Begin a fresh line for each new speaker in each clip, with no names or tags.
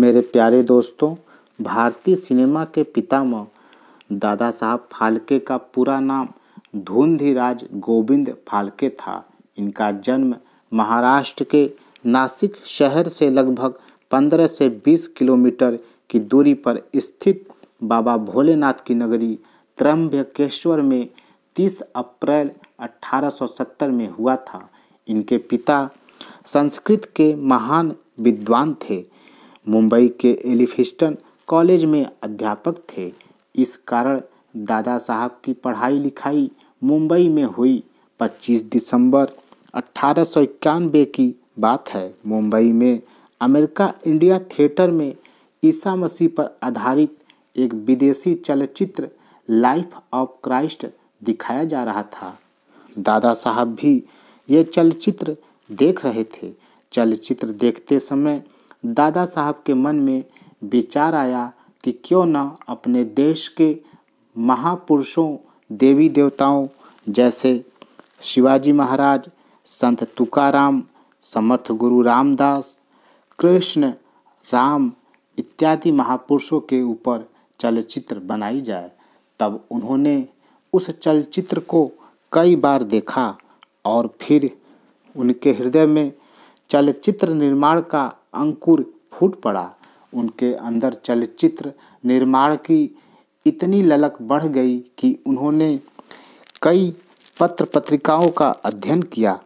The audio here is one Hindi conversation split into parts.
मेरे प्यारे दोस्तों भारतीय सिनेमा के पितामह दादा साहब फाल्के का पूरा नाम धुंधीराज गोविंद फाल्के था इनका जन्म महाराष्ट्र के नासिक शहर से लगभग 15 से 20 किलोमीटर की दूरी पर स्थित बाबा भोलेनाथ की नगरी त्रम्भकेश्वर में 30 अप्रैल 1870 में हुआ था इनके पिता संस्कृत के महान विद्वान थे मुंबई के एलिफिस्टन कॉलेज में अध्यापक थे इस कारण दादा साहब की पढ़ाई लिखाई मुंबई में हुई 25 दिसंबर अट्ठारह की बात है मुंबई में अमेरिका इंडिया थिएटर में ईसा मसीह पर आधारित एक विदेशी चलचित्र लाइफ ऑफ क्राइस्ट दिखाया जा रहा था दादा साहब भी ये चलचित्र देख रहे थे चलचित्र देखते समय दादा साहब के मन में विचार आया कि क्यों न अपने देश के महापुरुषों देवी देवताओं जैसे शिवाजी महाराज संत तुकाराम समर्थ गुरु रामदास कृष्ण राम इत्यादि महापुरुषों के ऊपर चलचित्र बनाई जाए तब उन्होंने उस चलचित्र को कई बार देखा और फिर उनके हृदय में चलचित्र निर्माण का अंकुर फूट पड़ा उनके अंदर चलचित्र निर्माण की इतनी ललक बढ़ गई कि उन्होंने कई पत्र पत्रिकाओं का अध्ययन किया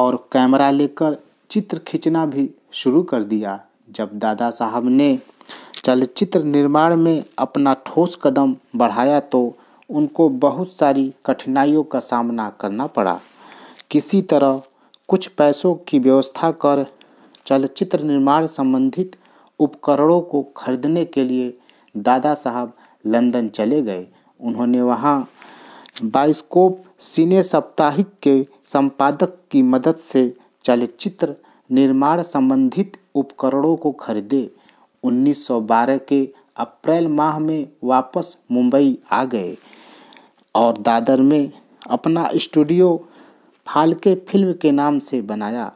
और कैमरा लेकर चित्र खींचना भी शुरू कर दिया जब दादा साहब ने चलचित्र निर्माण में अपना ठोस कदम बढ़ाया तो उनको बहुत सारी कठिनाइयों का सामना करना पड़ा किसी तरह कुछ पैसों की व्यवस्था कर चलचित्र निर्माण संबंधित उपकरणों को खरीदने के लिए दादा साहब लंदन चले गए उन्होंने वहाँ बाइस्कोप सिने साप्ताहिक के संपादक की मदद से चलचित्र निर्माण संबंधित उपकरणों को खरीदे 1912 के अप्रैल माह में वापस मुंबई आ गए और दादर में अपना स्टूडियो फालके फिल्म के नाम से बनाया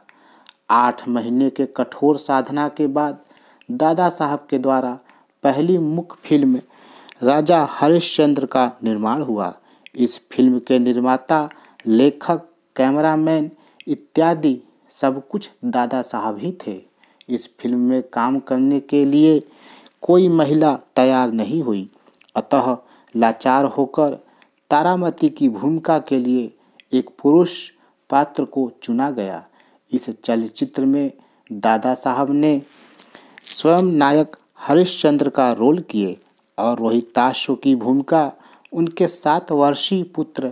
आठ महीने के कठोर साधना के बाद दादा साहब के द्वारा पहली मुख्य फिल्म राजा हरिश्चंद्र का निर्माण हुआ इस फिल्म के निर्माता लेखक कैमरामैन इत्यादि सब कुछ दादा साहब ही थे इस फिल्म में काम करने के लिए कोई महिला तैयार नहीं हुई अतः लाचार होकर तारामती की भूमिका के लिए एक पुरुष पात्र को चुना गया इस चलचित्र में दादा साहब ने स्वयं नायक हरिश्चंद्र का रोल किए और रोहिताशु की भूमिका उनके सात वर्षीय पुत्र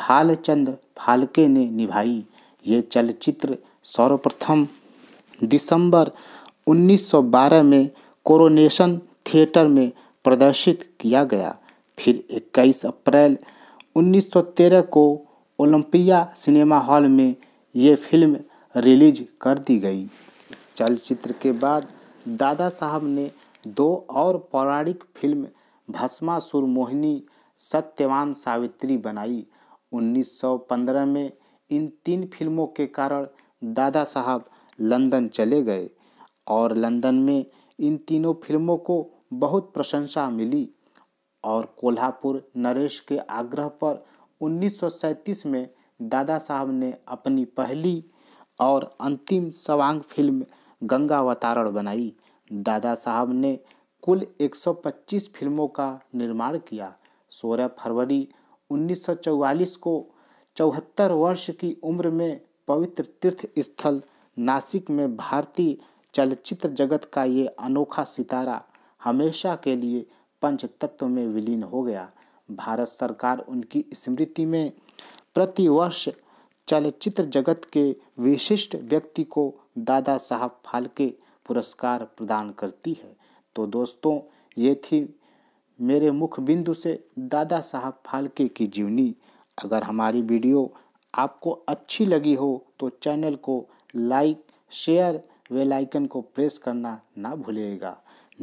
भालचंद्र फालके ने निभाई ये चलचित्र सर्वप्रथम दिसंबर 1912 में कोरोनेशन थिएटर में प्रदर्शित किया गया फिर 21 अप्रैल 1913 को ओलंपिया सिनेमा हॉल में ये फिल्म रिलीज कर दी गई चलचित्र के बाद दादा साहब ने दो और पौराणिक फिल्म भस्मासुर मोहिनी सत्यवान सावित्री बनाई 1915 में इन तीन फिल्मों के कारण दादा साहब लंदन चले गए और लंदन में इन तीनों फिल्मों को बहुत प्रशंसा मिली और कोल्हापुर नरेश के आग्रह पर उन्नीस में दादा साहब ने अपनी पहली और अंतिम सवांग फिल्म गंगा अवतारण बनाई दादा साहब ने कुल 125 फिल्मों का निर्माण किया 16 फरवरी 1944 को चौहत्तर वर्ष की उम्र में पवित्र तीर्थ स्थल नासिक में भारतीय चलचित्र जगत का ये अनोखा सितारा हमेशा के लिए पंचतत्व में विलीन हो गया भारत सरकार उनकी स्मृति में प्रतिवर्ष चलचित्र जगत के विशिष्ट व्यक्ति को दादा साहब फाल्के पुरस्कार प्रदान करती है तो दोस्तों ये थी मेरे मुख्य बिंदु से दादा साहब फाल्के की जीवनी अगर हमारी वीडियो आपको अच्छी लगी हो तो चैनल को लाइक शेयर वे लाइकन को प्रेस करना ना भूलिएगा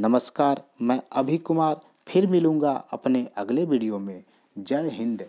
नमस्कार मैं अभि कुमार फिर मिलूँगा अपने अगले वीडियो में जय हिंद